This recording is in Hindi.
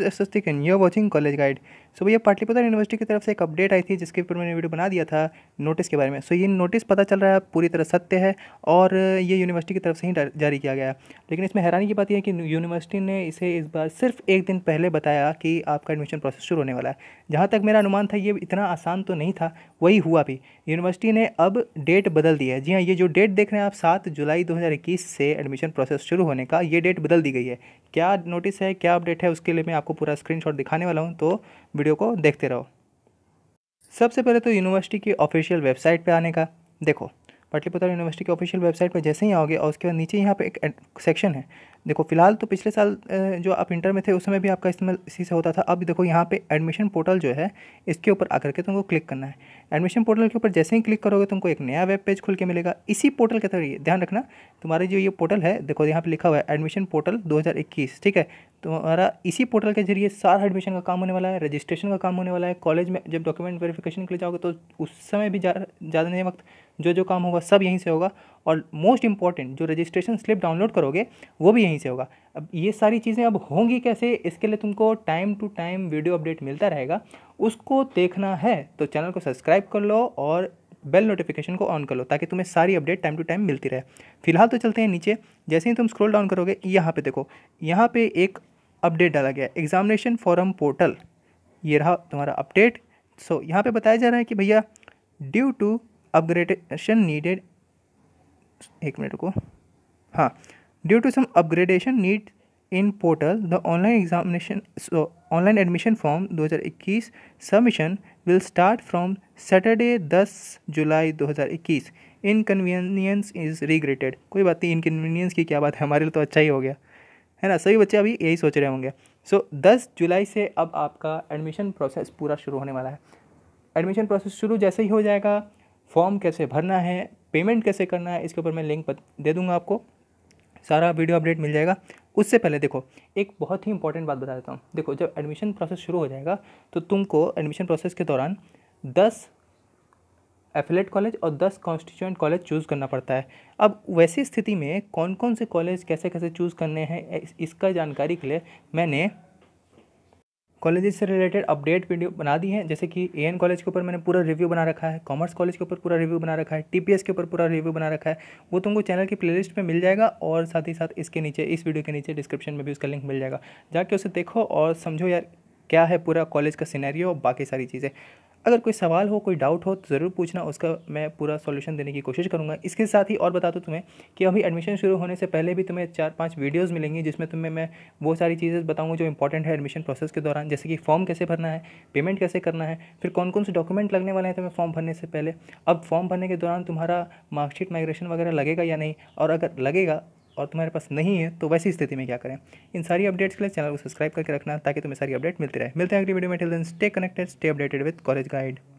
Swastik you are watching College Guide so भैया पाटलिपुत्र यूनिवर्सिटी की तरफ से एक अपडेट आई थी जिसके ऊपर मैंने वीडियो बना दिया था नोटिस के बारे में सो so, ये नोटिस पता चल रहा है पूरी तरह सत्य है और ये यूनिवर्सिटी की तरफ से ही जारी किया गया लेकिन इसमें हैरानी की बात यह है कि यूनिवर्सिटी ने इसे इस बार सिर्फ एक दिन पहले बताया कि आपका एडमिशन प्रोसेस शुरू होने वाला है जहाँ तक मेरा अनुमान था ये इतना आसान तो नहीं था वही हुआ भी यूनिवर्सिटी ने अब डेट बदल दी है जी हाँ ये जो डेट देख रहे हैं आप सात जुलाई दो से एडमिशन प्रोसेस शुरू होने का ये डेट बदल दी गई है क्या नोटिस है क्या अपडेट है उसके लिए मैं आपको पूरा स्क्रीनशॉट दिखाने वाला हूँ तो वीडियो को देखते रहो सबसे पहले तो यूनिवर्सिटी की ऑफिशियल वेबसाइट पर आने का देखो पाटलिपुत्र यूनिवर्सिटी की ऑफिशियल वेबसाइट पर जैसे ही आओगे और उसके बाद नीचे यहाँ पे एक सेक्शन है देखो फिलहाल तो पिछले साल जो आप इंटर में थे उस समय भी आपका इस्तेमाल इसी से होता था अब देखो यहाँ पे एडमिशन पोर्टल जो है इसके ऊपर आकर के तुमको क्लिक करना है एडमिशन पोर्टल के ऊपर जैसे ही क्लिक करोगे तुमको एक नया वेब पेज खुल के मिलेगा इसी पोर्टल के तरह ध्यान रखना तुम्हारे जो ये पोर्टल है देखो यहाँ पर लिखा हुआ है एडमिशन पोर्टल दो ठीक है तुम्हारा इसी पोर्टल के जरिए सारा एडमिशन का काम होने वाला है रजिस्ट्रेशन का काम होने वाला है कॉलेज में जब डॉक्यूमेंट वेरिफिकेशन के लिए जाओगे तो उस समय भी ज्यादा नए वक्त जो जो काम होगा सब यहीं से होगा और मोस्ट इंपॉर्टेंट जो रजिस्ट्रेशन स्लिप डाउनलोड करोगे वो भी यहीं से होगा अब ये सारी चीज़ें अब होंगी कैसे इसके लिए तुमको time to time video update मिलता रहेगा उसको देखना है तो चैनल को सब्सक्राइब कर लो और बेल नोटिफिकेशन को ऑन कर लो ताकि तुम्हें सारी अपडेट टाइम टू टाइम मिलती रहे फिलहाल तो चलते हैं नीचे जैसे ही तुम स्क्रॉल डाउन करोगे यहाँ पे देखो यहाँ पे एक अपडेट डाला गया एग्जामिनेशन फॉरम पोर्टल ये रहा तुम्हारा अपडेट सो so, यहाँ पे बताया जा रहा है कि भैया ड्यू टू अपग्रेडेशन नीडेड एक मिनट को हाँ due to some upgradation need in portal the online examination online admission form 2021 submission will start from Saturday 10 July 2021 inconvenience is regretted कोई बात नहीं इनकन्वीनियंस की क्या बात है हमारे लिए तो अच्छा ही हो गया है ना सभी बच्चे अभी यही सोच रहे होंगे सो so, 10 जुलाई से अब आपका एडमिशन प्रोसेस पूरा शुरू होने वाला है एडमिशन प्रोसेस शुरू जैसे ही हो जाएगा फॉर्म कैसे भरना है पेमेंट कैसे करना है इसके ऊपर मैं लिंक दे दूँगा आपको सारा वीडियो अपडेट मिल जाएगा उससे पहले देखो एक बहुत ही इंपॉर्टेंट बात बता देता हूँ देखो जब एडमिशन प्रोसेस शुरू हो जाएगा तो तुमको एडमिशन प्रोसेस के दौरान दस एफिलेट कॉलेज और दस कॉन्स्टिट्यूंट कॉलेज चूज़ करना पड़ता है अब वैसी स्थिति में कौन कौन से कॉलेज कैसे कैसे चूज़ करने हैं इसका जानकारी के लिए मैंने कॉलेजेस से रिलेटेड अपडेट वीडियो बना दी है जैसे कि एन कॉलेज के ऊपर मैंने पूरा रिव्यू बना रखा है कॉमर्स कॉलेज के ऊपर पूरा रिव्यू बना रखा है टीपीएस के ऊपर पूरा रिव्यू बना रखा है वो तुमको चैनल की प्लेलिस्ट में मिल जाएगा और साथ ही साथ इसके नीचे इस वीडियो के नीचे डिस्क्रिप्शन में भी उसका लिंक मिल जाएगा जाके उसे देखो और समझो यार क्या है पूरा कॉलेज का सिनेरियो और बाकी सारी चीज़ें अगर कोई सवाल हो कोई डाउट हो तो ज़रूर पूछना उसका मैं पूरा सॉल्यूशन देने की कोशिश करूँगा इसके साथ ही और बता दो तुम्हें कि अभी एडमिशन शुरू होने से पहले भी तुम्हें चार पाँच वीडियोज़ मिलेंगी जिसमें तुम्हें मैं वो सारी चीज़ें बताऊँगा जो इंपॉर्टेंट है एडमिशन प्रोसेस के दौरान जैसे कि फॉर्म कैसे भरना है पेमेंट कैसे करना है फिर कौन कौन से डॉक्यूमेंट लगने वाले हैं तुम्हें फॉर्म भरने से पहले अब फॉर्म भरने के दौरान तुम्हारा मार्कशीट माइग्रेशन वगैरह लगेगा या नहीं और अगर लगेगा और तुम्हारे पास नहीं है तो वैसी स्थिति में क्या करें इन सारी अपडेट्स के लिए चैनल को सब्सक्राइब करके रखना ताकि तुम्हें सारी अपडेट मिलती रहे मिलते हैं अगली वीडियो में till then stay connected stay updated with College guide